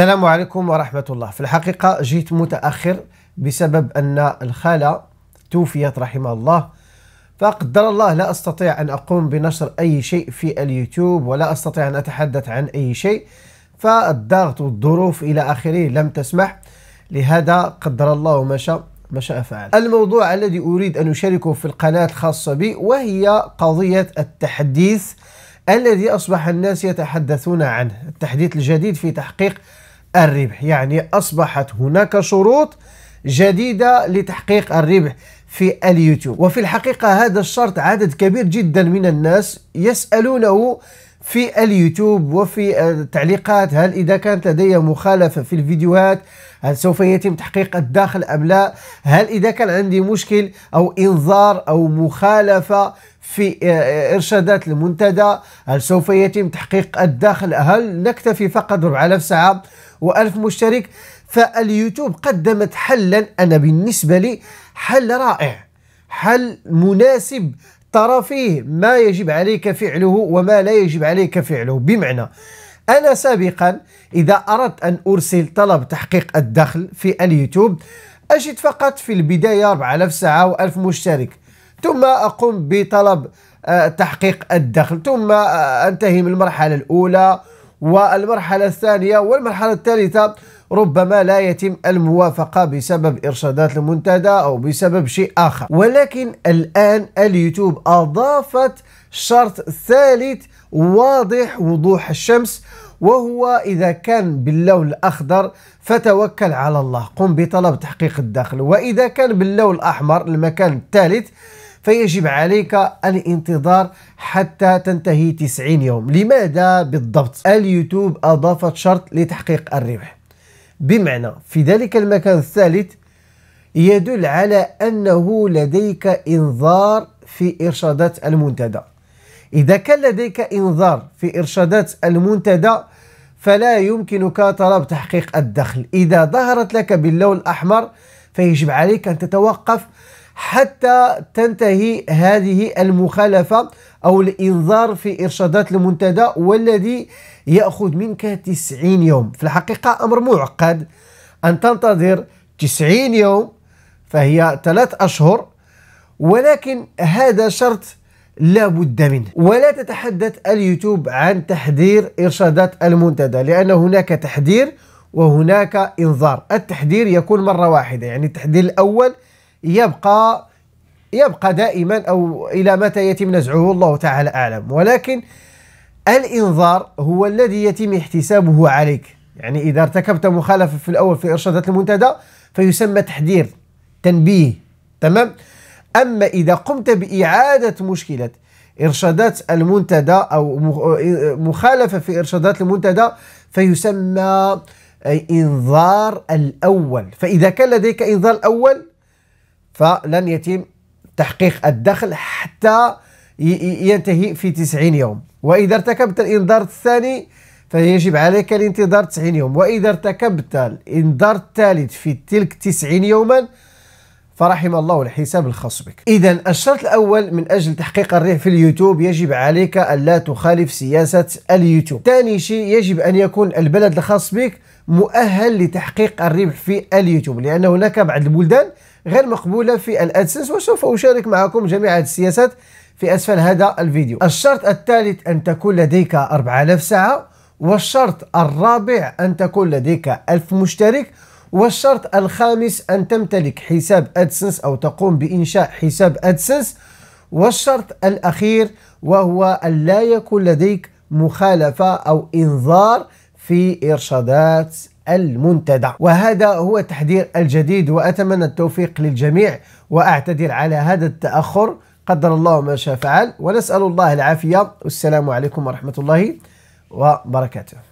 السلام عليكم ورحمة الله في الحقيقة جيت متأخر بسبب أن الخالة توفيت رحمها الله فقدر الله لا أستطيع أن أقوم بنشر أي شيء في اليوتيوب ولا أستطيع أن أتحدث عن أي شيء فالضغط والظروف إلى آخره لم تسمح لهذا قدر الله ما شاء ما شاء فعل الموضوع الذي أريد أن أشاركه في القناة الخاصة بي وهي قضية التحديث الذي أصبح الناس يتحدثون عنه التحديث الجديد في تحقيق الربح يعني أصبحت هناك شروط جديدة لتحقيق الربح في اليوتيوب وفي الحقيقة هذا الشرط عدد كبير جدا من الناس يسألونه في اليوتيوب وفي التعليقات آه، هل إذا كانت لدي مخالفة في الفيديوهات هل سوف يتم تحقيق الداخل أم لا هل إذا كان عندي مشكل أو إنذار أو مخالفة في آه، آه، إرشادات المنتدى هل سوف يتم تحقيق الداخل هل نكتفي فقط بربع ساعة وألف مشترك فاليوتيوب قدمت حلا أنا بالنسبة لي حل رائع حل مناسب ترى فيه ما يجب عليك فعله وما لا يجب عليك فعله بمعنى أنا سابقا إذا أردت أن أرسل طلب تحقيق الدخل في اليوتيوب أجد فقط في البداية 4000 ساعة و1000 مشترك ثم أقوم بطلب آه، تحقيق الدخل ثم آه، أنتهي من المرحلة الأولى والمرحلة الثانية والمرحلة الثالثة ربما لا يتم الموافقة بسبب إرشادات المنتدى أو بسبب شيء آخر ولكن الآن اليوتيوب أضافت شرط ثالث واضح وضوح الشمس وهو إذا كان باللون الأخضر فتوكل على الله قم بطلب تحقيق الدخل وإذا كان باللون الأحمر المكان الثالث فيجب عليك الانتظار حتى تنتهي 90 يوم لماذا بالضبط اليوتيوب أضافت شرط لتحقيق الربح بمعنى في ذلك المكان الثالث يدل على أنه لديك إنذار في إرشادات المنتدى إذا كان لديك إنذار في إرشادات المنتدى فلا يمكنك طلب تحقيق الدخل إذا ظهرت لك باللون الأحمر فيجب عليك أن تتوقف حتى تنتهي هذه المخالفة أو الإنذار في إرشادات المنتدى والذي يأخذ منك 90 يوم في الحقيقة أمر معقد أن تنتظر 90 يوم فهي ثلاث أشهر ولكن هذا شرط لا بد منه ولا تتحدث اليوتيوب عن تحذير إرشادات المنتدى لأن هناك تحذير وهناك إنذار التحذير يكون مرة واحدة يعني التحذير الأول يبقى يبقى دائما أو إلى متى يتم نزعه الله تعالى أعلم ولكن الإنذار هو الذي يتم احتسابه عليك يعني إذا ارتكبت مخالفة في الأول في إرشادات المنتدى فيسمى تحذير تنبيه تمام أما إذا قمت بإعادة مشكلة إرشادات المنتدى أو مخالفة في إرشادات المنتدى فيسمى إنذار الأول فإذا كان لديك إنذار أول فلن يتم تحقيق الدخل حتى ينتهي في 90 يوم وإذا ارتكبت الإنذار الثاني فيجب عليك الانتظار 90 يوم وإذا ارتكبت الإنذار الثالث في تلك 90 يوما فرحم الله الحساب الخاص بك إذا الشرط الأول من أجل تحقيق الربح في اليوتيوب يجب عليك ألا تخالف سياسة اليوتيوب ثاني شيء يجب أن يكون البلد الخاص بك مؤهل لتحقيق الربح في اليوتيوب لأن هناك بعض البلدان غير مقبولة في الأدسنس وسوف أشارك معكم جميع هذه السياسات في أسفل هذا الفيديو الشرط الثالث أن تكون لديك 4000 ساعة والشرط الرابع أن تكون لديك 1000 مشترك والشرط الخامس أن تمتلك حساب أدسنس أو تقوم بإنشاء حساب أدسنس والشرط الأخير وهو أن لا يكون لديك مخالفة أو إنذار في إرشادات المنتدى وهذا هو التحذير الجديد وأتمنى التوفيق للجميع وأعتذر على هذا التأخر قدر الله ما شاء فعل ونسأل الله العافية والسلام عليكم ورحمة الله وبركاته